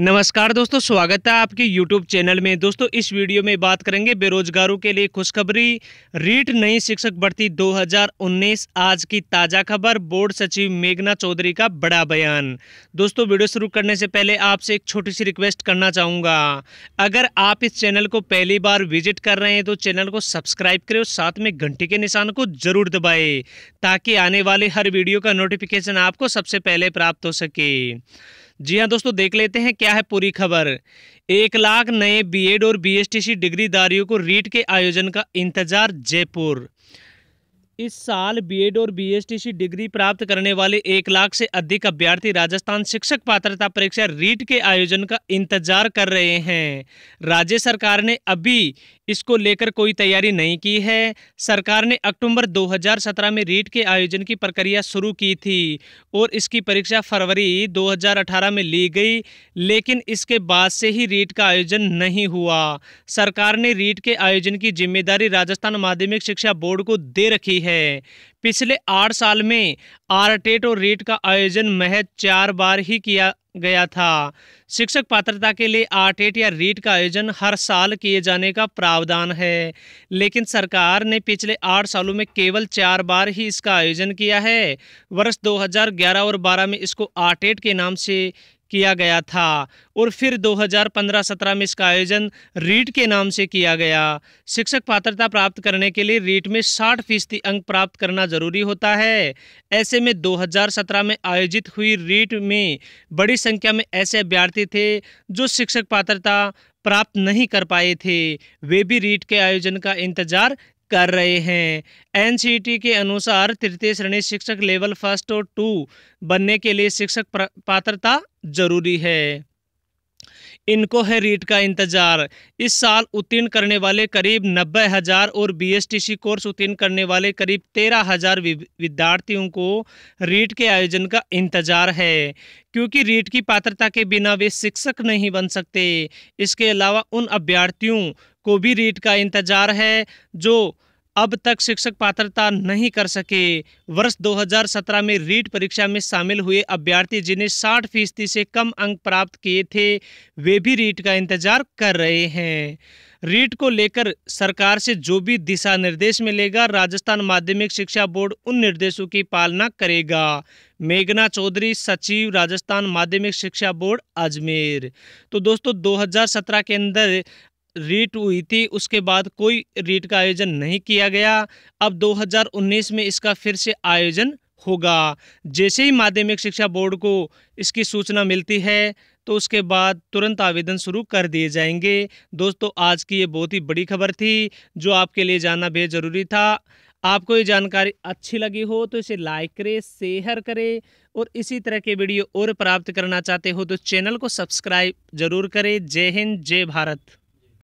नमस्कार दोस्तों स्वागत है आपके यूट्यूब चैनल में दोस्तों इस वीडियो में बात करेंगे बेरोजगारों के लिए खुशखबरी रीट नई शिक्षक भर्ती 2019 आज की ताज़ा खबर बोर्ड सचिव मेघना चौधरी का बड़ा बयान दोस्तों वीडियो शुरू करने से पहले आपसे एक छोटी सी रिक्वेस्ट करना चाहूँगा अगर आप इस चैनल को पहली बार विजिट कर रहे हैं तो चैनल को सब्सक्राइब करें और साथ में घंटे के निशान को जरूर दबाए ताकि आने वाले हर वीडियो का नोटिफिकेशन आपको सबसे पहले प्राप्त हो सके जी हाँ दोस्तों देख लेते हैं क्या है पूरी खबर एक लाख नए बीएड और बीएसटीसी डिग्रीदारियों को रीट के आयोजन का इंतजार जयपुर इस साल बीएड और बीएसटीसी डिग्री प्राप्त करने वाले एक लाख से अधिक अभ्यर्थी राजस्थान शिक्षक पात्रता परीक्षा रीट के आयोजन का इंतजार कर रहे हैं राज्य सरकार ने अभी इसको लेकर कोई तैयारी नहीं की है सरकार ने अक्टूबर 2017 में रीट के आयोजन की प्रक्रिया शुरू की थी और इसकी परीक्षा फरवरी 2018 में ली गई लेकिन इसके बाद से ही रीट का आयोजन नहीं हुआ सरकार ने रीट के आयोजन की जिम्मेदारी राजस्थान माध्यमिक शिक्षा बोर्ड को दे रखी है है पिछले आठ साल में आरटेट और रेट का आयोजन महज चार बार ही किया गया था शिक्षक पात्रता के लिए आरटेट या रीट का आयोजन हर साल किए जाने का प्रावधान है लेकिन सरकार ने पिछले आठ सालों में केवल चार बार ही इसका आयोजन किया है वर्ष 2011 और 12 में इसको आरटेट के नाम से किया गया था और फिर 2015-17 में इसका आयोजन रीट के नाम से किया गया शिक्षक पात्रता प्राप्त करने के लिए रीट में 60 फीसदी अंक प्राप्त करना जरूरी होता है ऐसे में 2017 में आयोजित हुई रीट में बड़ी संख्या में ऐसे अभ्यर्थी थे जो शिक्षक पात्रता प्राप्त नहीं कर पाए थे वे भी रीट के आयोजन का इंतजार कर रहे हैं एनसीटी के अनुसार तृतीय श्रेणी शिक्षक लेवल फर्स्ट और टू बनने के लिए शिक्षक पात्रता जरूरी है इनको है रीट का इंतजार इस साल उत्तीर्ण करने वाले करीब नब्बे हज़ार और बीएसटीसी कोर्स उत्तीर्ण करने वाले करीब तेरह हज़ार विद्यार्थियों को रीट के आयोजन का इंतजार है क्योंकि रीट की पात्रता के बिना वे शिक्षक नहीं बन सकते इसके अलावा उन अभ्यर्थियों को भी रीट का इंतजार है जो अब तक शिक्षक पात्रता नहीं कर सके वर्ष 2017 में रीट परीक्षा में शामिल हुए अभ्यर्थी जिन्हें 60 फीसदी से कम अंक प्राप्त किए थे वे भी रीट का इंतजार कर रहे हैं रीट को लेकर सरकार से जो भी दिशा निर्देश मिलेगा राजस्थान माध्यमिक शिक्षा बोर्ड उन निर्देशों की पालना करेगा मेघना चौधरी सचिव राजस्थान माध्यमिक शिक्षा बोर्ड अजमेर तो दोस्तों 2017 के अंदर रीट हुई थी उसके बाद कोई रीट का आयोजन नहीं किया गया अब 2019 में इसका फिर से आयोजन होगा जैसे ही माध्यमिक शिक्षा बोर्ड को इसकी सूचना मिलती है तो उसके बाद तुरंत आवेदन शुरू कर दिए जाएंगे दोस्तों आज की ये बहुत ही बड़ी खबर थी जो आपके लिए जानना बेहद ज़रूरी था आपको ये जानकारी अच्छी लगी हो तो इसे लाइक करें शेयर करें और इसी तरह के वीडियो और प्राप्त करना चाहते हो तो चैनल को सब्सक्राइब जरूर करें जय हिंद जय भारत